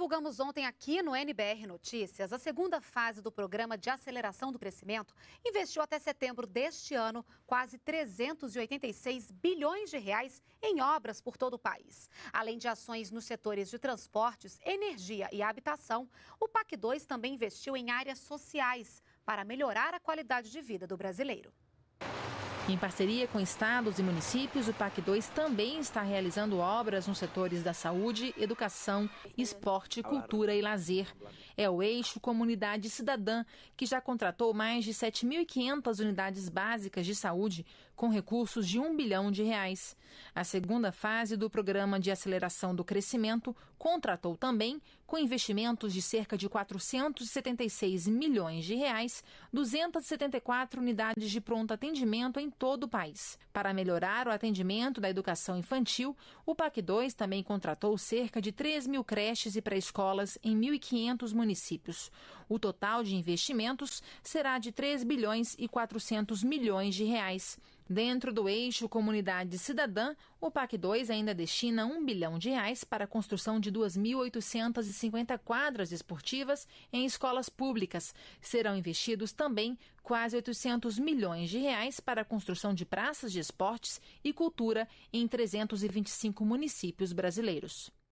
divulgamos ontem aqui no NBR Notícias, a segunda fase do programa de aceleração do crescimento investiu até setembro deste ano quase 386 bilhões de reais em obras por todo o país. Além de ações nos setores de transportes, energia e habitação, o PAC 2 também investiu em áreas sociais para melhorar a qualidade de vida do brasileiro. Em parceria com estados e municípios, o PAC 2 também está realizando obras nos setores da saúde, educação, esporte, cultura e lazer. É o eixo Comunidade Cidadã, que já contratou mais de 7.500 unidades básicas de saúde com recursos de 1 bilhão de reais. A segunda fase do Programa de Aceleração do Crescimento contratou também, com investimentos de cerca de 476 milhões de reais, 274 unidades de pronto atendimento em todo o país. Para melhorar o atendimento da educação infantil, o PAC 2 também contratou cerca de 3 mil creches e pré-escolas em 1.500 municípios. O total de investimentos será de 3 bilhões e 400 milhões de reais. Dentro do eixo Comunidade Cidadã, o PAC 2 ainda destina 1 bilhão de reais para a construção de 2.850 quadras esportivas em escolas públicas. Serão investidos também quase 800 milhões de reais para a construção de praças de esportes e cultura em 325 municípios brasileiros.